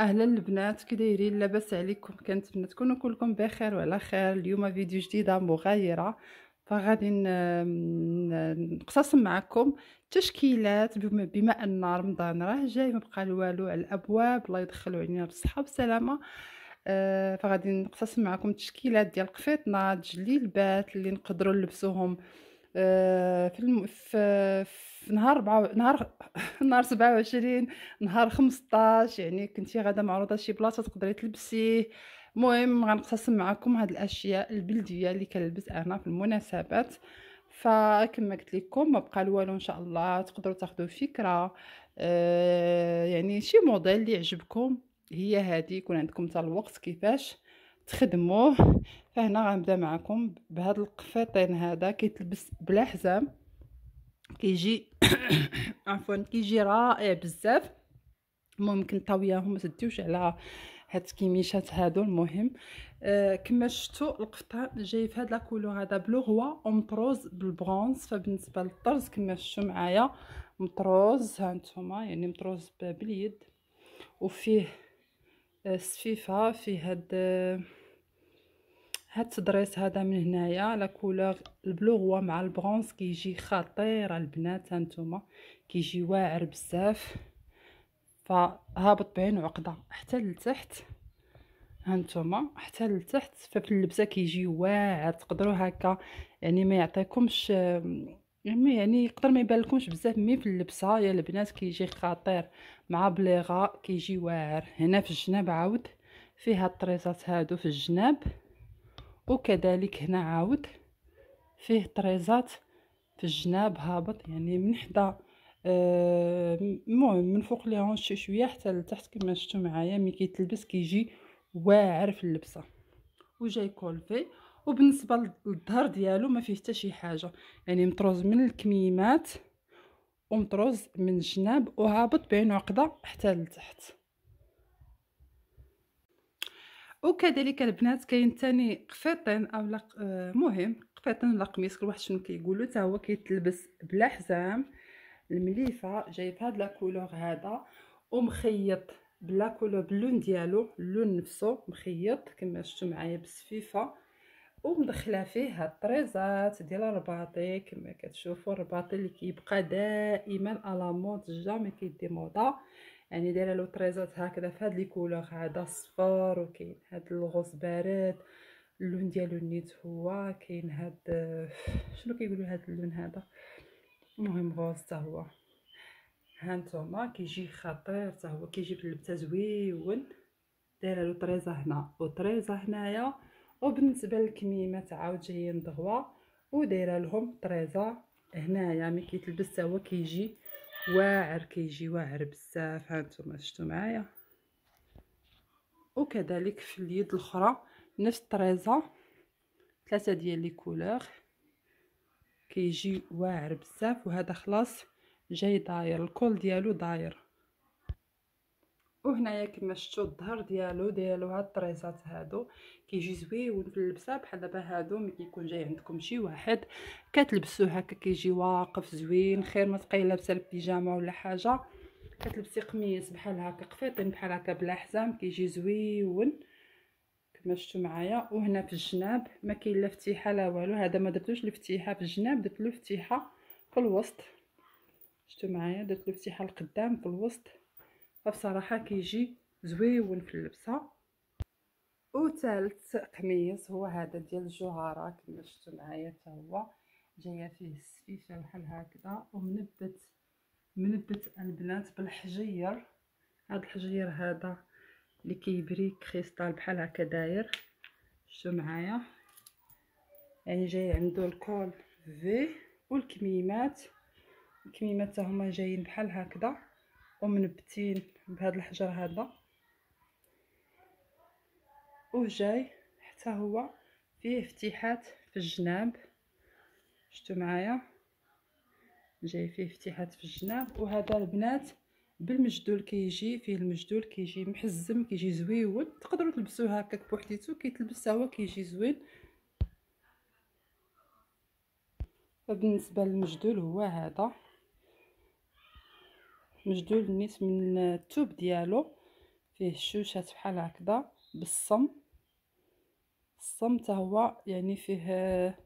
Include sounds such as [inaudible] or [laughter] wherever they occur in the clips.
اهلا البنات كي دايرين لاباس عليكم كنتمنى تكونوا كلكم بخير وعلى خير اليوم فيديو جديده مغايره فغادي نقتسم معكم تشكيلات بما, بما ان رمضان راه جاي ما بقى والو على الابواب الله يدخلو علينا بالصحه والسلامه آه، فغادي نقتسم معكم تشكيلات ديال قفيطنا بات اللي نقدروا نلبسوهم آه، في, الم... في في نهار ربعة نهار [laughs] نهار 27 نهار 15 يعني كنتي غادا معروضه شي بلاصه تقدري تلبسيه المهم غنقسم معكم هاد الاشياء البلديه اللي كنلبس انا في المناسبات فكما قلت لكم ما بقى والو ان شاء الله تقدروا تاخذوا فكره آه يعني شي موديل اللي يعجبكم هي هذه يكون عندكم حتى الوقت كيفاش تخدموه فهنا غنبدا معكم بهاد القفاطين هذا كيتلبس بلا حزام كيجي [coughs] عفوا كيجي رائع بزاف ممكن طاوياهم ما تديوش على هاد الكيميشات هادو المهم آه كما شفتوا القفطان جاي في هاد لاكولو هذا بلو هو امطروز بالبرونز فبالنسبه للطرز كما شفتوا معايا مطروز هانتوما يعني مطروز باليد وفيه سفيفه في هاد هاد التضريس هذا من هنايا لا كولور البلوغوا مع البرونز كيجي خطير البنات هانتوما كيجي واعر بزاف فهابط بعين عقده حتى لتحت هانتوما حتى لتحت ففي اللبسه كيجي واعر تقدروا هكا يعني ما يعطيكمش المهم يعني يقدر ما يبان لكمش بزاف مي في اللبسه يا البنات كيجي خطير مع بليغه كيجي واعر هنا في الجناب عاود فيها الطريزات هادو في الجناب وكذلك هنا عاود فيه طريزات في الجناب هابط يعني من حدا آه، المهم من فوق لي شي شويه حتى لتحت كما شفتوا معايا مي كيتلبس كيجي واعر في اللبسه وجاي كولفي وبالنسبه للظهر ديالو ما فيه حتى شي حاجه يعني مطروز من الكميمات ومطروز من الجناب وهابط بين عقده حتى لتحت وكذلك البنات كاين ثاني قفيطين او لق... آه، مهم قفيطين ولا قميص كل واحد شنو كيقولوا حتى هو كيتلبس بلا حزام المليفه جايب هذا لا هذا ومخيط بلا كولور باللون ديالو اللون نفسه مخيط كما شفتوا معايا بزفيفه ومدخله فيه هاد الطريزات ديال الرباطي كما كتشوفوا الرباطي اللي كيبقى دائما على مود جامي كيدي موضه يعني دايره له طريزات هكذا في هاد لي كولور هذا صفر وكاين هاد الغوص بارد اللون ديالو نيت هو كاين هاد شنو كيقولوا هاد اللون هذا المهم غوص حتى هو هانتوما كيجي خطير حتى هو كيجي باللبته زويون دايره له طريزه هنا وطريزه هنايا وبالنسبه للكميمات عاود جايين ضغوه ودايره لهم طريزه هنايا ملي كيتلبس هو كيجي واعر كيجي واعر بزاف هانتوما شفتوا معايا وكذلك في اليد الاخرى نفس الطريزه ثلاثه ديال لي كولور كيجي واعر بزاف وهذا خلاص جاي داير الكول ديالو داير وهنايا كما شفتوا الظهر ديالو ديالو هاد الطريزات هادو كيجي زويون في اللبسه بحال دابا هادو ملي كيكون جاي عندكم شي واحد كتلبسوه هكا كيجي واقف زوين خير ما تبقاي لابسه البيجامه ولا حاجه كتلبسي قميص بحال هكا قفيطين بحال هكا بلا حزام كيجي زويون كما شفتوا معايا وهنا في الجناب ما كاين لا فتيحه لا والو هذا ما درتوش الفتيحه في الجناب درت له فتيحه في الوسط شفتوا معايا درت له فتيحه القدام في الوسط فبصراحه كيجي زويون في اللبسه وثالث قميص هو هذا ديال الجوهره كما شفتوا معايا حتى هو جايه فيه السفيفه بحال هكذا ومنبت منبت البنات بالحجير هذا الحجير هذا اللي كيبري كريستال بحال هكا داير شتو معايا يعني جاي عنده الكول في والكميمات الكميمات هما جايين بحال هكذا ومنبتين بهذا الحجر هذا وجاي حتى هو فيه فتيحات في الجناب شفتوا معايا جاي فيه فتيحات في الجناب وهذا البنات بالمجدول كيجي فيه المجدول كيجي محزم كيجي زويون تقدروا تلبسوه هكاك بوحديتو كيتلبس هو كيجي زوين فبالنسبه للمجدول هو هذا مجدول نيت من التوب ديالو فيه الشوشات بحال هكذا بالصم الصم حتى هو يعني فيه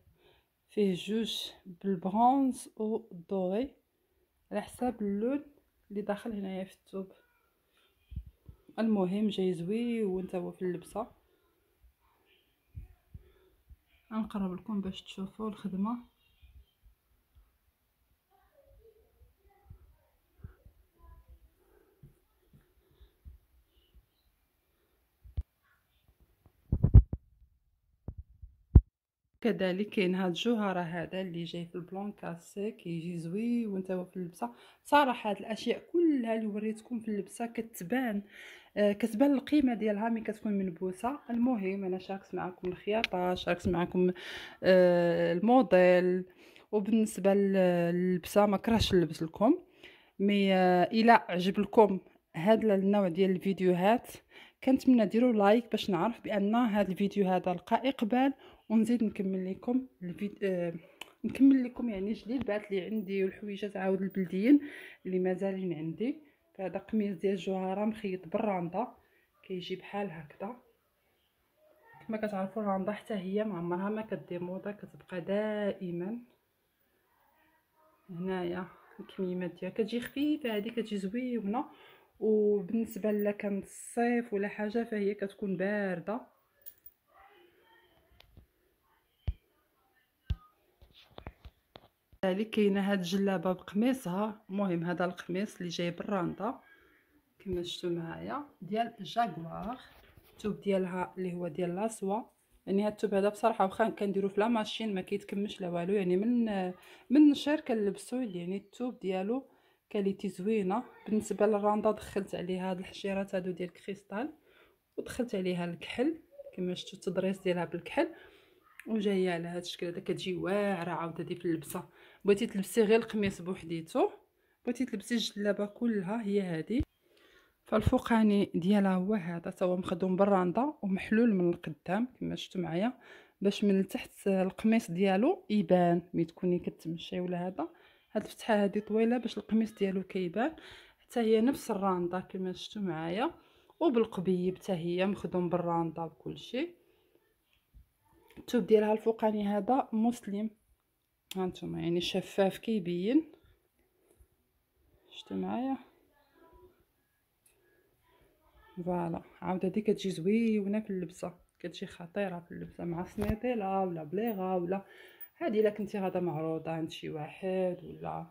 فيه جوج بالبرونز والدوري على حساب اللون اللي داخل هنايا في التوب المهم جاي زويون حتى هو في اللبسه غنقرب لكم باش تشوفوا الخدمه كذلك كاين هاد الجوهره هذا اللي جاي في البلون كاسي كيجي زوي وانت في اللبسه صراحه هاد الاشياء كلها اللي وريتكم في اللبسه كتبان آه كتبان القيمه ديالها ملي كتكون منبوسه المهم انا شاركت معكم الخياطه شاركت معكم آه الموديل وبالنسبه للبسه ما كرهش نلبس لكم مي الى آه، الا عجب لكم هذا النوع ديال الفيديوهات كنتمنى ديروا لايك باش نعرف بان هذا الفيديو هذا لقى اقبال ونزيد نكمل لكم الفيديو آه نكمل لكم يعني جديد بعث لي عندي الحويجات عاود البلديين اللي مازالين عندي فهذا قميص ديال جوهره مخيط بالرانده كيجي بحال هكذا كما كتعرفوا الرانده حتى هي ما عمرها ما كدي موضه كتبقى دائما هنايا الكميمات ديالها كتجي خفيفه هذه كتجي زوينه وبالنسبه كان الصيف ولا حاجه فهي كتكون بارده تالي كاينه هاد الجلابه بقميصها المهم هذا القميص اللي جاي بالرانطه كما شفتوا معايا ديال جاكوار التوب ديالها اللي هو ديال لاسوا يعني هاد التوب هذا بصراحه واخا كنديرو في لا ماشين ما كيتكمش لا والو يعني من من نشير كنلبسو يعني التوب ديالو كاليتي زوينه بالنسبه للراندا دخلت عليها هاد الحشيرات هادو ديال كريستال ودخلت عليها الكحل كما شفتوا التضريس ديالها بالكحل وجايه على هذا الشكل هذا كتجي واعره عاوتاني في اللبسه بغيتي تلبسي غير القميص بوحديتو بغيتي تلبسي الجلابه كلها هي هذه فالفوقاني ديالها هو هذا تا هو مخدوم بالرانده ومحلول من القدام كما شفتوا معايا باش من تحت القميص ديالو يبان ملي تكوني كتمشي ولا هذا هاد الفتحه هذه طويله باش القميص ديالو كيبان حتى هي نفس الرانده كما شفتوا معايا وبالقبيب حتى هي مخدوم بالرانده وكلشي الثوب ديالها الفوقاني هذا مسلم هانتوما يعني شفاف كيبين شتي معايا فوالا عاود هادي كتجي زويونه في اللبسه كتجي خطيره في اللبسه مع سنيطيله ولا بليغه ولا هادي الا كنتي غادا معروضه عند شي واحد ولا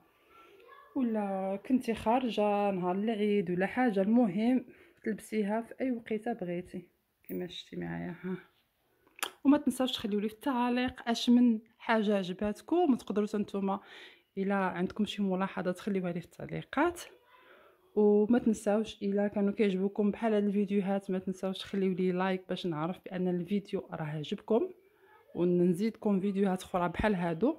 ولا كنتي خارجه نهار العيد ولا حاجه المهم تلبسيها في اي وقيته بغيتي كما شتي معايا ها وما تنساوش تخليو لي في التعاليق اش من حاجه عجباتكم وتقدروا نتوما الا عندكم شي ملاحظه تخليوها لي في التعليقات وما تنساوش الا كانوا كيعجبوكم بحال هاد الفيديوهات ما تنساوش تخليو لي لايك باش نعرف بان الفيديو راه عجبكم ونزيدكم فيديوهات اخرى بحال هادو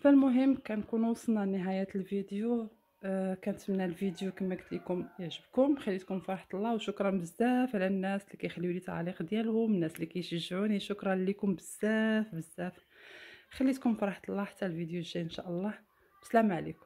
فالمهم كنكونوا وصلنا لنهايه الفيديو آه، كنتمنى الفيديو كما قلت لكم يعجبكم خليتكم فرحه الله وشكرا بزاف على الناس اللي كيخليو لي تعليق ديالهم الناس اللي كيشجعوني شكرا لكم بزاف بزاف خليتكم فرحه الله حتى الفيديو الجاي ان شاء الله السلام عليكم